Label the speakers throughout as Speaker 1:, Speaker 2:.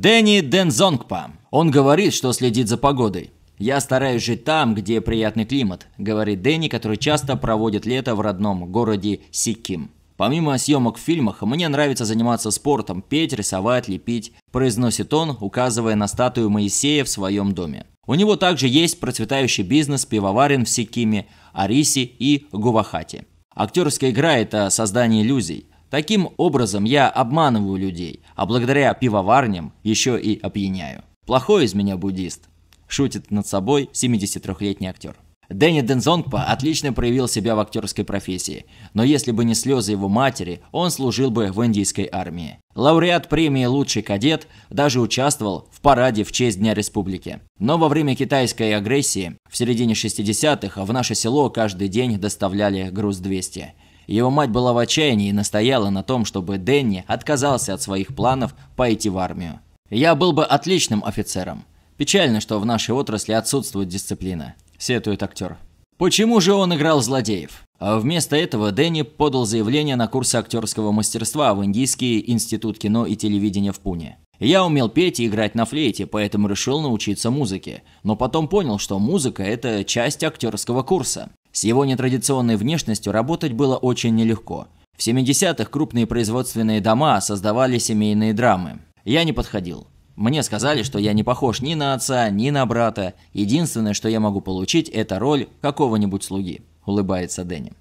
Speaker 1: Дэнни Дензонгпа. Он говорит, что следит за погодой. «Я стараюсь жить там, где приятный климат», – говорит Дэнни, который часто проводит лето в родном городе Сиким. Помимо съемок в фильмах, мне нравится заниматься спортом, петь, рисовать, лепить, произносит он, указывая на статую Моисея в своем доме. У него также есть процветающий бизнес пивоварен в Сикиме, Ариси и Гувахати. Актерская игра – это создание иллюзий. Таким образом, я обманываю людей, а благодаря пивоварням еще и опьяняю. Плохой из меня буддист. Шутит над собой 73-летний актер. Дэнни Дензонгпа отлично проявил себя в актерской профессии, но если бы не слезы его матери, он служил бы в индийской армии. Лауреат премии «Лучший кадет» даже участвовал в параде в честь Дня Республики. Но во время китайской агрессии в середине 60-х в наше село каждый день доставляли груз 200. Его мать была в отчаянии и настояла на том, чтобы Дэнни отказался от своих планов пойти в армию. «Я был бы отличным офицером. Печально, что в нашей отрасли отсутствует дисциплина», – сетует актер. Почему же он играл злодеев? А вместо этого Дэнни подал заявление на курсы актерского мастерства в Индийский институт кино и телевидения в Пуне. Я умел петь и играть на флейте, поэтому решил научиться музыке. Но потом понял, что музыка – это часть актерского курса. С его нетрадиционной внешностью работать было очень нелегко. В 70-х крупные производственные дома создавали семейные драмы. Я не подходил. Мне сказали, что я не похож ни на отца, ни на брата. Единственное, что я могу получить, это роль какого-нибудь слуги», – улыбается Дэнни.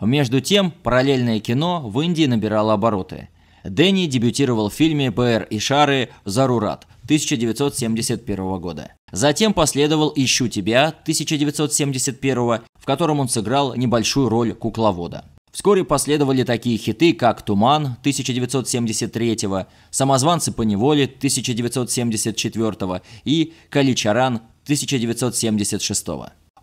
Speaker 1: Между тем, параллельное кино в Индии набирало обороты. Дэнни дебютировал в фильме «БР и шары. Зарурат», 1971 года. Затем последовал «Ищу тебя» 1971, в котором он сыграл небольшую роль кукловода. Вскоре последовали такие хиты, как «Туман» 1973, «Самозванцы по неволе» 1974 и «Каличаран» 1976.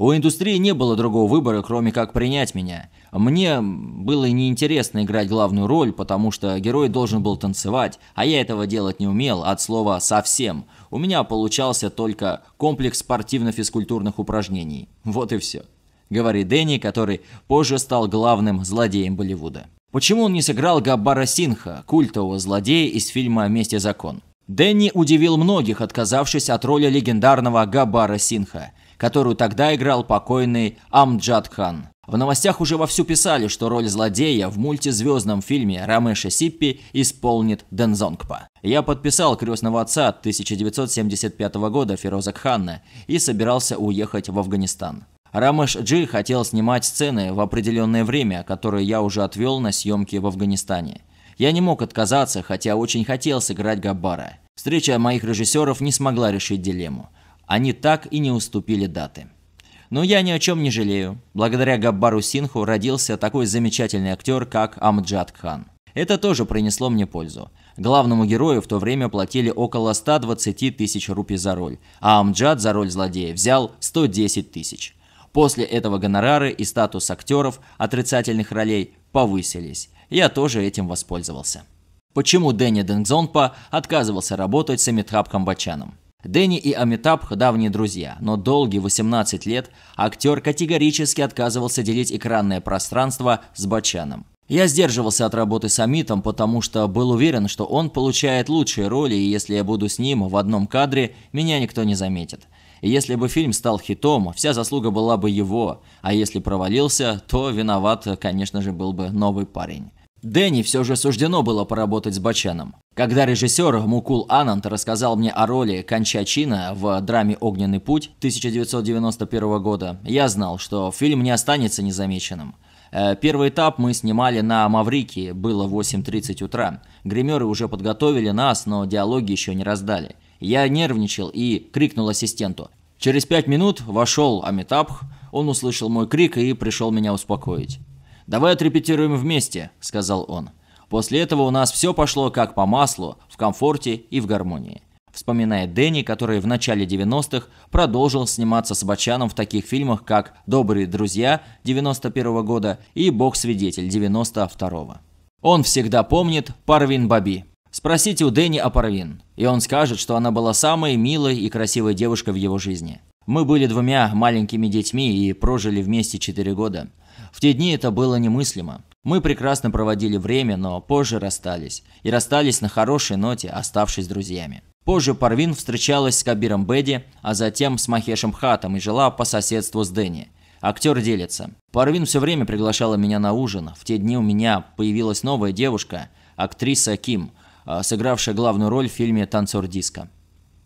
Speaker 1: У индустрии не было другого выбора, кроме как принять меня. Мне было неинтересно играть главную роль, потому что герой должен был танцевать, а я этого делать не умел, от слова «совсем». У меня получался только комплекс спортивно-физкультурных упражнений. Вот и все. Говорит Дэнни, который позже стал главным злодеем Болливуда. Почему он не сыграл Габбара Синха, культового злодея из фильма «Месть и закон»? Дэнни удивил многих, отказавшись от роли легендарного Габбара Синха которую тогда играл покойный Амджад Хан. В новостях уже вовсю писали, что роль злодея в мультизвездном фильме Рамеша Сиппи исполнит Дензонгпа. Я подписал крестного отца 1975 года Фирозак Кханна и собирался уехать в Афганистан. Рамеш Джи хотел снимать сцены в определенное время, которое я уже отвел на съемки в Афганистане. Я не мог отказаться, хотя очень хотел сыграть Габбара. Встреча моих режиссеров не смогла решить дилемму. Они так и не уступили даты. Но я ни о чем не жалею. Благодаря Габбару Синху родился такой замечательный актер, как Амджад Хан. Это тоже принесло мне пользу. Главному герою в то время платили около 120 тысяч рупий за роль, а Амджад за роль злодея взял 110 тысяч. После этого гонорары и статус актеров отрицательных ролей повысились. Я тоже этим воспользовался. Почему Дэнни Дэнгзонпа отказывался работать с Амитхаб Камбачаном? Дэнни и Амитабх – давние друзья, но долгие 18 лет актер категорически отказывался делить экранное пространство с Бачаном. Я сдерживался от работы с Амитом, потому что был уверен, что он получает лучшие роли, и если я буду с ним в одном кадре, меня никто не заметит. И если бы фильм стал хитом, вся заслуга была бы его, а если провалился, то виноват, конечно же, был бы новый парень. Дэнни все же суждено было поработать с Бачаном. Когда режиссер Мукул Анант рассказал мне о роли Кончачина в драме «Огненный путь» 1991 года, я знал, что фильм не останется незамеченным. Э, первый этап мы снимали на Маврикии, было 8.30 утра. Гримеры уже подготовили нас, но диалоги еще не раздали. Я нервничал и крикнул ассистенту. Через пять минут вошел Амитабх, он услышал мой крик и пришел меня успокоить. «Давай отрепетируем вместе», — сказал он. После этого у нас все пошло как по маслу, в комфорте и в гармонии. Вспоминает Дэнни, который в начале 90-х продолжил сниматься с Бачаном в таких фильмах, как «Добрые друзья» 91 -го года и «Бог-свидетель» 92 -го. Он всегда помнит Парвин Баби. Спросите у Дэнни о Парвин, и он скажет, что она была самой милой и красивой девушкой в его жизни. Мы были двумя маленькими детьми и прожили вместе 4 года. В те дни это было немыслимо. Мы прекрасно проводили время, но позже расстались. И расстались на хорошей ноте, оставшись друзьями. Позже Парвин встречалась с Кабиром Беди, а затем с Махешем Хатом и жила по соседству с Дэнни. Актер делится. Парвин все время приглашала меня на ужин. В те дни у меня появилась новая девушка, актриса Ким, а, сыгравшая главную роль в фильме «Танцор диска».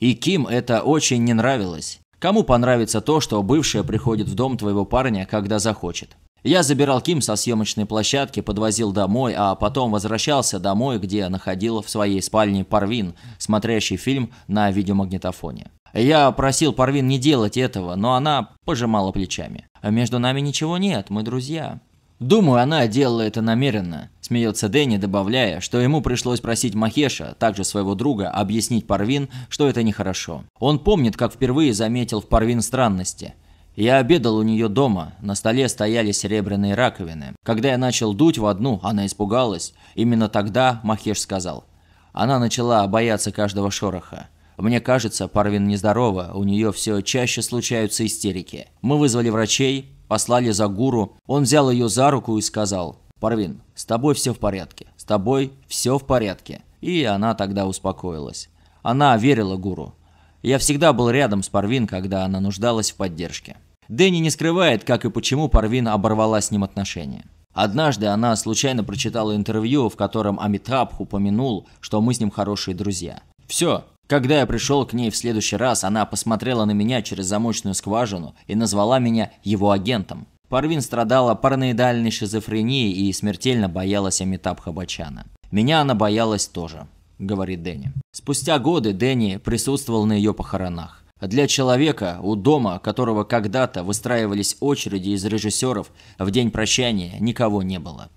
Speaker 1: И Ким это очень не нравилось. Кому понравится то, что бывшая приходит в дом твоего парня, когда захочет? Я забирал Ким со съемочной площадки, подвозил домой, а потом возвращался домой, где находил в своей спальне Парвин, смотрящий фильм на видеомагнитофоне. Я просил Парвин не делать этого, но она пожимала плечами. «Между нами ничего нет, мы друзья». «Думаю, она делала это намеренно», – смеется Дэнни, добавляя, что ему пришлось просить Махеша, также своего друга, объяснить Парвин, что это нехорошо. Он помнит, как впервые заметил в Парвин странности – я обедал у нее дома, на столе стояли серебряные раковины. Когда я начал дуть в одну, она испугалась. Именно тогда Махеш сказал. Она начала бояться каждого шороха. Мне кажется, Парвин нездорова, у нее все чаще случаются истерики. Мы вызвали врачей, послали за гуру. Он взял ее за руку и сказал, «Парвин, с тобой все в порядке, с тобой все в порядке». И она тогда успокоилась. Она верила гуру. Я всегда был рядом с Парвин, когда она нуждалась в поддержке. Дэнни не скрывает, как и почему Парвин оборвала с ним отношения. Однажды она случайно прочитала интервью, в котором Амитабх упомянул, что мы с ним хорошие друзья. Все. Когда я пришел к ней в следующий раз, она посмотрела на меня через замочную скважину и назвала меня его агентом. Парвин страдала параноидальной шизофренией и смертельно боялась Амитабха Бачана. Меня она боялась тоже, говорит Дэнни. Спустя годы Дэнни присутствовал на ее похоронах. А для человека, у дома которого когда-то выстраивались очереди из режиссеров, в день прощания никого не было.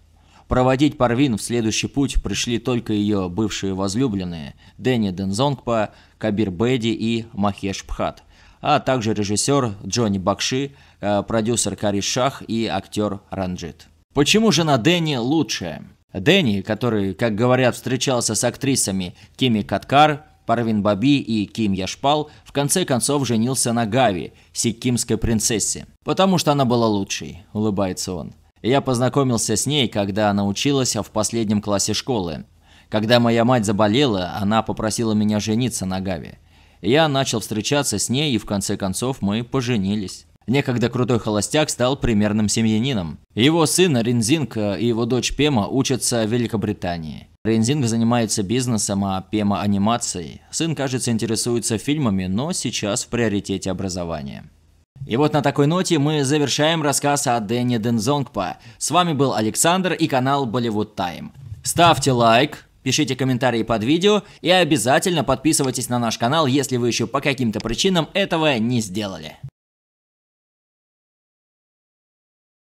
Speaker 1: Проводить Парвин в следующий путь пришли только ее бывшие возлюбленные Дэнни Дензонгпа, Кабир Бэдди и Махеш Пхат, а также режиссер Джонни Бакши, э, продюсер Кари Шах и актер Ранджит. Почему жена Дэнни лучшая? Дэнни, который, как говорят, встречался с актрисами Кими Каткар, Парвин Баби и Ким Яшпал, в конце концов женился на Гави, сиккимской принцессе. «Потому что она была лучшей», – улыбается он. Я познакомился с ней, когда она училась в последнем классе школы. Когда моя мать заболела, она попросила меня жениться на Гави. Я начал встречаться с ней, и в конце концов мы поженились. Некогда крутой холостяк стал примерным семьянином. Его сын Ринзинг и его дочь Пема учатся в Великобритании. Рензинг занимается бизнесом, а Пема – анимацией. Сын, кажется, интересуется фильмами, но сейчас в приоритете образование. И вот на такой ноте мы завершаем рассказ о Дэнни Дензонгпа. С вами был Александр и канал Болливуд Тайм. Ставьте лайк, пишите комментарии под видео и обязательно подписывайтесь на наш канал, если вы еще по каким-то причинам этого не сделали.